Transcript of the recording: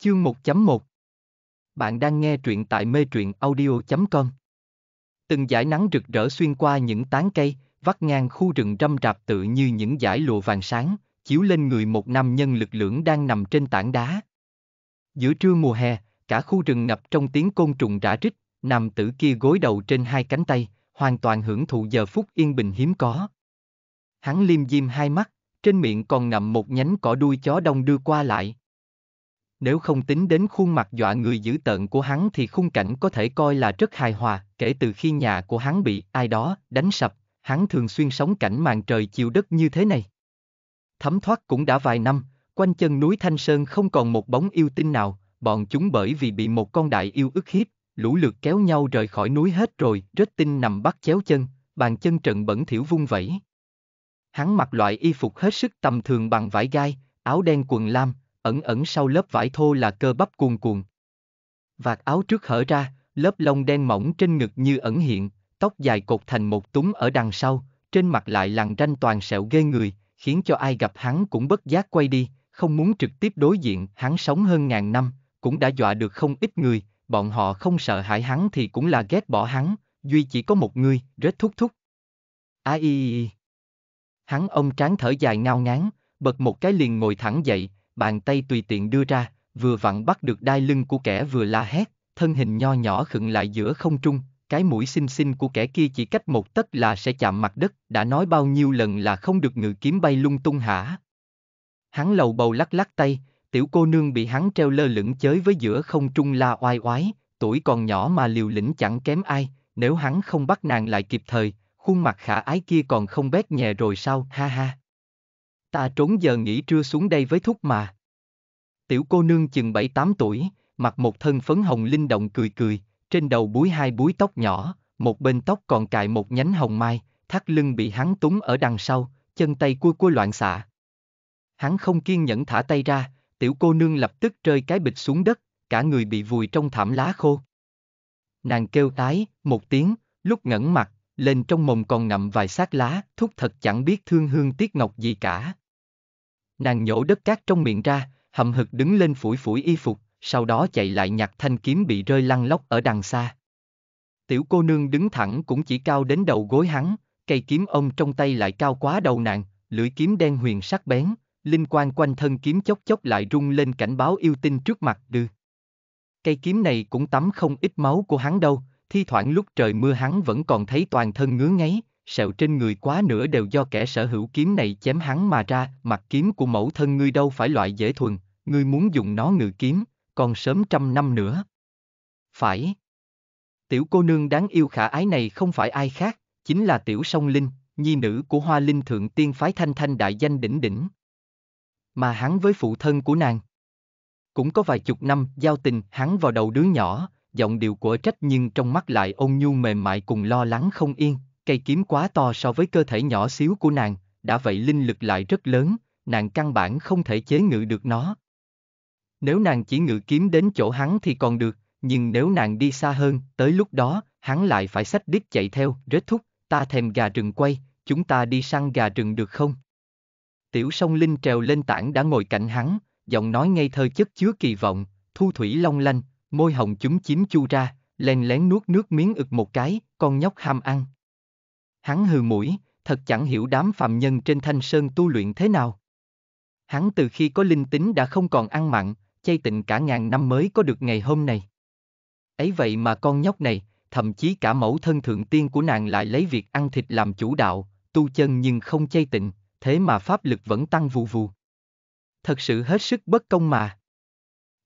Chương 1.1 Bạn đang nghe truyện tại mê truyện audio.com Từng dải nắng rực rỡ xuyên qua những tán cây, vắt ngang khu rừng râm rạp tự như những dải lụa vàng sáng, chiếu lên người một nam nhân lực lưỡng đang nằm trên tảng đá. Giữa trưa mùa hè, cả khu rừng ngập trong tiếng côn trùng rã rít, nam tử kia gối đầu trên hai cánh tay, hoàn toàn hưởng thụ giờ phút yên bình hiếm có. Hắn liêm diêm hai mắt, trên miệng còn ngậm một nhánh cỏ đuôi chó đông đưa qua lại, nếu không tính đến khuôn mặt dọa người dữ tợn của hắn thì khung cảnh có thể coi là rất hài hòa, kể từ khi nhà của hắn bị ai đó đánh sập, hắn thường xuyên sống cảnh màn trời chiều đất như thế này. Thấm thoát cũng đã vài năm, quanh chân núi Thanh Sơn không còn một bóng yêu tinh nào, bọn chúng bởi vì bị một con đại yêu ức hiếp, lũ lượt kéo nhau rời khỏi núi hết rồi, rất tinh nằm bắt chéo chân, bàn chân trận bẩn thiểu vung vẩy. Hắn mặc loại y phục hết sức tầm thường bằng vải gai, áo đen quần lam, ẩn ẩn sau lớp vải thô là cơ bắp cuồn cuộn. Vạt áo trước hở ra, lớp lông đen mỏng trên ngực như ẩn hiện, tóc dài cột thành một túng ở đằng sau, trên mặt lại lằn ranh toàn sẹo ghê người, khiến cho ai gặp hắn cũng bất giác quay đi, không muốn trực tiếp đối diện, hắn sống hơn ngàn năm, cũng đã dọa được không ít người, bọn họ không sợ hãi hắn thì cũng là ghét bỏ hắn, duy chỉ có một người, rết thúc thúc. Ai... Hắn ông tráng thở dài ngao ngán, bật một cái liền ngồi thẳng dậy, bàn tay tùy tiện đưa ra, vừa vặn bắt được đai lưng của kẻ vừa la hét, thân hình nho nhỏ khựng lại giữa không trung, cái mũi xinh xinh của kẻ kia chỉ cách một tấc là sẽ chạm mặt đất, đã nói bao nhiêu lần là không được ngự kiếm bay lung tung hả? Hắn lầu bầu lắc lắc tay, tiểu cô nương bị hắn treo lơ lửng chới với giữa không trung la oai oái, tuổi còn nhỏ mà liều lĩnh chẳng kém ai, nếu hắn không bắt nàng lại kịp thời, khuôn mặt khả ái kia còn không bét nhẹ rồi sao, ha ha. Ta trốn giờ nghỉ trưa xuống đây với thúc mà. Tiểu cô nương chừng bảy tám tuổi, mặc một thân phấn hồng linh động cười cười, trên đầu búi hai búi tóc nhỏ, một bên tóc còn cài một nhánh hồng mai, thắt lưng bị hắn túng ở đằng sau, chân tay cua cua loạn xạ. Hắn không kiên nhẫn thả tay ra, tiểu cô nương lập tức rơi cái bịch xuống đất, cả người bị vùi trong thảm lá khô. Nàng kêu tái, một tiếng, lúc ngẩn mặt, lên trong mồm còn ngậm vài xác lá, thúc thật chẳng biết thương hương tiếc ngọc gì cả. Nàng nhổ đất cát trong miệng ra, hậm hực đứng lên phủi phủi y phục, sau đó chạy lại nhặt thanh kiếm bị rơi lăn lóc ở đằng xa. Tiểu cô nương đứng thẳng cũng chỉ cao đến đầu gối hắn, cây kiếm ông trong tay lại cao quá đầu nàng, lưỡi kiếm đen huyền sắc bén, linh quan quanh thân kiếm chốc chốc lại rung lên cảnh báo yêu tinh trước mặt đưa. Cây kiếm này cũng tắm không ít máu của hắn đâu, thi thoảng lúc trời mưa hắn vẫn còn thấy toàn thân ngứa ngáy, sẹo trên người quá nửa đều do kẻ sở hữu kiếm này chém hắn mà ra, mặt kiếm của mẫu thân ngươi đâu phải loại dễ thuần, ngươi muốn dùng nó ngự kiếm, còn sớm trăm năm nữa. Phải. Tiểu cô nương đáng yêu khả ái này không phải ai khác, chính là tiểu song linh, nhi nữ của hoa linh thượng tiên phái thanh thanh đại danh đỉnh đỉnh. Mà hắn với phụ thân của nàng. Cũng có vài chục năm giao tình hắn vào đầu đứa nhỏ, giọng điệu của trách nhưng trong mắt lại ôn nhu mềm mại cùng lo lắng không yên, cây kiếm quá to so với cơ thể nhỏ xíu của nàng, đã vậy linh lực lại rất lớn, nàng căn bản không thể chế ngự được nó. Nếu nàng chỉ ngự kiếm đến chỗ hắn thì còn được, nhưng nếu nàng đi xa hơn, tới lúc đó, hắn lại phải sách đít chạy theo, rết thúc, ta thèm gà rừng quay, chúng ta đi săn gà rừng được không? Tiểu sông Linh trèo lên tảng đã ngồi cạnh hắn, giọng nói ngây thơ chất chứa kỳ vọng, thu thủy long lanh, Môi hồng chúng chiếm chu ra, len lén nuốt nước miếng ực một cái, con nhóc ham ăn. Hắn hừ mũi, thật chẳng hiểu đám phạm nhân trên thanh sơn tu luyện thế nào. Hắn từ khi có linh tính đã không còn ăn mặn, chay tịnh cả ngàn năm mới có được ngày hôm nay. Ấy vậy mà con nhóc này, thậm chí cả mẫu thân thượng tiên của nàng lại lấy việc ăn thịt làm chủ đạo, tu chân nhưng không chay tịnh, thế mà pháp lực vẫn tăng vù vù. Thật sự hết sức bất công mà.